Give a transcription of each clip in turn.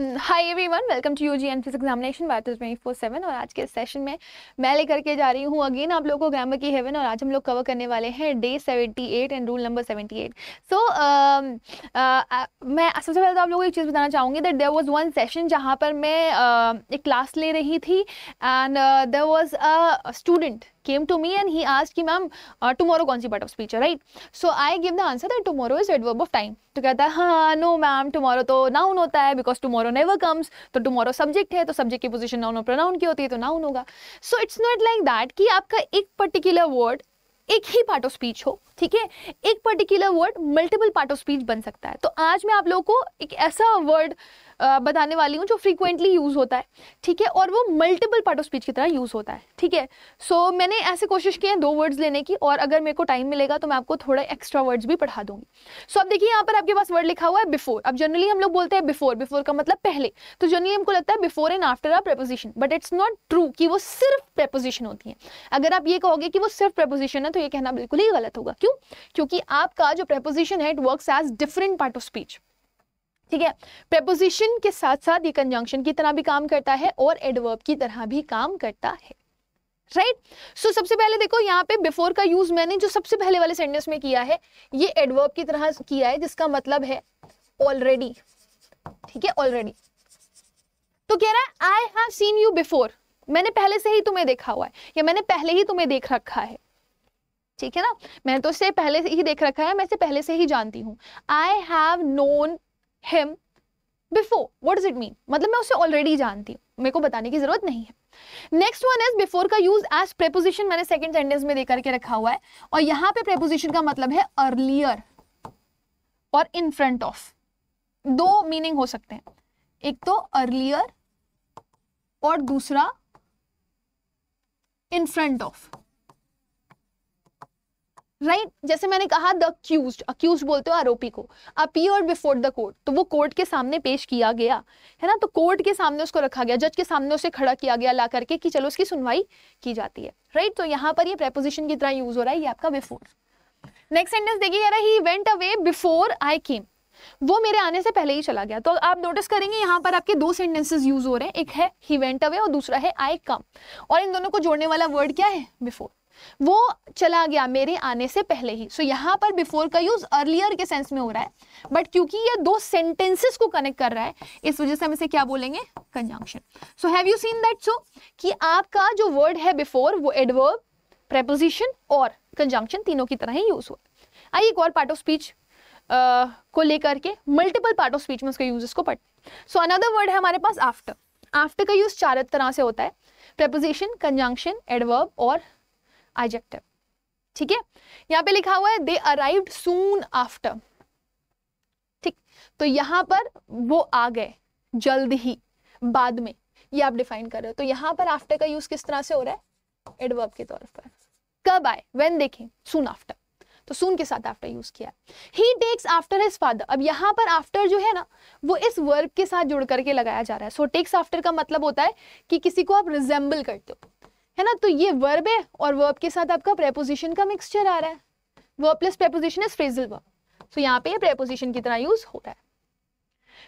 Hi everyone welcome to U G N फिज examination by twenty four seven और आज के सेशन में मैं लेकर के जा रही हूँ अगेन आप लोगों को ग्रामर की हेवन और आज हम लोग कवर करने वाले हैं day seventy eight and rule number seventy eight so मैं सबसे पहले तो आप लोगों को एक चीज़ बताना चाहूँगी that there was one session जहाँ पर मैं uh, एक क्लास ले रही थी and there was a student came to me and he आज कि मैम टुमारो uh, कौन सी पार्ट ऑफ स्पीच है right so I give the answer that tomorrow is adverb of time तो कहता है हाँ नो मैम टुमारो तो नाउन होता है बिकॉज टुमारो नेवर कम्स तो टुमारो सब्जेक्ट है तो सब्जेक्ट की पोजिशन नाउन और प्रोनाउन की होती है तो नाउन होगा so it's not like that कि आपका एक पर्टिकुलर वर्ड एक ही पार्ट ऑफ स्पीच हो ठीक है एक particular word multiple part of speech बन सकता है तो आज मैं आप लोगों को एक ऐसा वर्ड बताने वाली हूँ जो फ्रीक्वेंटली यूज़ होता है ठीक है और वो मल्टीपल पार्ट ऑफ स्पीच की तरह यूज़ होता है ठीक है सो मैंने ऐसे कोशिश की है दो वर्ड्स लेने की और अगर मेरे को टाइम मिलेगा तो मैं आपको थोड़े एक्स्ट्रा वर्ड्स भी पढ़ा दूंगी सो अब देखिए यहाँ पर आपके पास वर्ड लिखा हुआ है बिफोर अब जनरली हम लोग बोलते हैं बिफोर बिफोर का मतलब पहले तो जनरली हमको लगता है before and after a preposition but it's not true कि वो सिर्फ प्रपोजिशन होती है अगर आप ये कहोगे कि वो सिर्फ प्रपोजिशन है तो ये कहना बिल्कुल ही गलत होगा क्यों क्योंकि आपका जो प्रपोजिशन है it work as different part of speech ठीक है प्रपोजिशन के साथ साथ ये कंजंक्शन की तरह भी काम करता है और एडवर्ब की तरह भी काम करता है राइट right? सो so, सबसे पहले देखो यहाँ पे बिफोर का यूज मैंने जो सबसे पहले वाले सेंटेंस में किया है ये एडवर्ब की तरह किया है जिसका मतलब है ऑलरेडी ठीक है ऑलरेडी तो कह रहा है I have seen you before मैंने पहले से ही तुम्हें देखा हुआ है या मैंने पहले ही तुम्हें देख रखा है ठीक है ना मैंने तो उससे पहले से ही देख रखा है मैं इसे पहले से ही जानती हूँ I have known him before what is it mean मतलब मैं उसे ऑलरेडी जानती हूँ मेरे को बताने की जरूरत नहीं है नेक्स्ट वन इज बिफोर का यूज एज प्रेपोजिशन मैंने सेकेंड सेंटेंस में देकर के रखा हुआ है और यहाँ पे प्रेपोजिशन का मतलब है अर्लियर और इन फ्रंट ऑफ दो मीनिंग हो सकते हैं एक तो अर्लियर और दूसरा in front of right right? जैसे मैंने कहा द अक्यूज अक्यूज बोलते हो आरोपी को अपियर बिफोर द कोर्ट तो वो कोर्ट के सामने पेश किया गया है ना तो कोर्ट के सामने उसको रखा गया जज के सामने उसे खड़ा किया गया ला करके कि चलो उसकी सुनवाई की जाती है राइट right? तो यहाँ पर ये प्रेपोजिशन की तरह यूज हो रहा है ये आपका बिफोर नेक्स्ट सेंटेंस देखिए यार he went away before I came वो मेरे आने से पहले ही चला गया तो आप नोटिस करेंगे यहाँ पर आपके दो सेंटेंसेस यूज हो रहे हैं एक है ही वेंट अवे और दूसरा है आई कम और इन दोनों को जोड़ने वाला वर्ड क्या है बिफोर वो चला गया मेरे आने से पहले ही सो so, यहां पर बिफोर का यूज अर्लियर के सेंस में हो रहा है बट क्योंकि ये दो सेंटेंसेस को कनेक्ट कर रहा है इस वजह से हम इसे क्या बोलेंगे conjunction so have you seen that so कि आपका जो वर्ड है बिफोर वो एडवर्ब प्रेपोजिशन और कंजंक्शन तीनों की तरह ही यूज हुआ आइए एक और पार्ट ऑफ स्पीच को लेकर के मल्टीपल पार्ट ऑफ स्पीच में उसका यूज को पढ़ते सो अनदर वर्ड है हमारे पास आफ्टर आफ्टर का यूज चार तरह से होता है प्रेपोजिशन कंजंक्शन एडवर्ब और एडजेक्टिव ठीक है यहाँ पे लिखा हुआ है दे अराइव्ड सून आफ्टर ठीक तो यहाँ पर वो आ गए जल्द ही बाद में ये आप डिफाइन कर रहे हो तो यहाँ पर आफ्टर का यूज किस तरह से हो रहा है एडवर्ब के तौर पर कब आए वेन देखें सून आफ्टर तो सून के साथ आफ्टर यूज किया he takes after his father अब यहाँ पर आफ्टर जो है ना वो इस वर्ब के साथ जुड़ करके लगाया जा रहा है सो टेक्स आफ्टर का मतलब होता है कि किसी को आप रिजेंबल करते हो है ना तो ये वर्ब है और वर्ब के साथ आपका प्रेपोजिशन का मिक्सचर आ रहा है verb plus preposition is phrasal verb so यहाँ पे प्रेपोजिशन की तरह यूज हो रहा है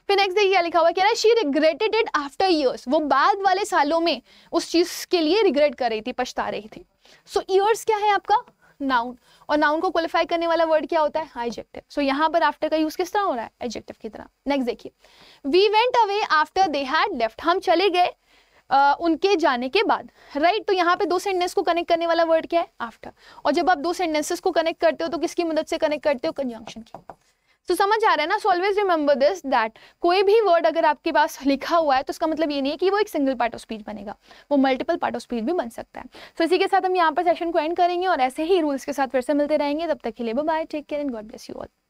फिर नेक्स्ट देखिए लिखा हुआ कह रहा है she regretted it after years वो बाद वाले सालों में उस चीज के लिए रिग्रेट कर रही थी पछता रही थी सो so, ईयर्स क्या है आपका नाउन और नाउन को क्वालिफाई करने वाला वर्ड क्या होता है एडजेक्टिव सो so, यहाँ पर आफ्टर का यूज किस तरह हो रहा है एडजेक्टिव की तरह नेक्स्ट देखिए we went away after they had left हम चले गए आ, उनके जाने के बाद राइट right? तो यहाँ पे दो सेंटेंस को कनेक्ट करने वाला वर्ड क्या है आफ्टर और जब आप दो सेंटेंसेस को कनेक्ट करते हो तो किसकी मदद से कनेक्ट करते हो कंजंक्शन की तो so, समझ आ रहा है ना so always remember this that कोई भी वर्ड अगर आपके पास लिखा हुआ है तो उसका मतलब ये नहीं है कि वो एक सिंगल पार्ट ऑफ स्पीच बनेगा वो मल्टीपल पार्ट ऑफ स्पीच भी बन सकता है सो so, इसी के साथ हम यहाँ पर सेशन को एंड करेंगे और ऐसे ही रूल्स के साथ फिर से मिलते रहेंगे तब तक के लिए bye take care and God bless you all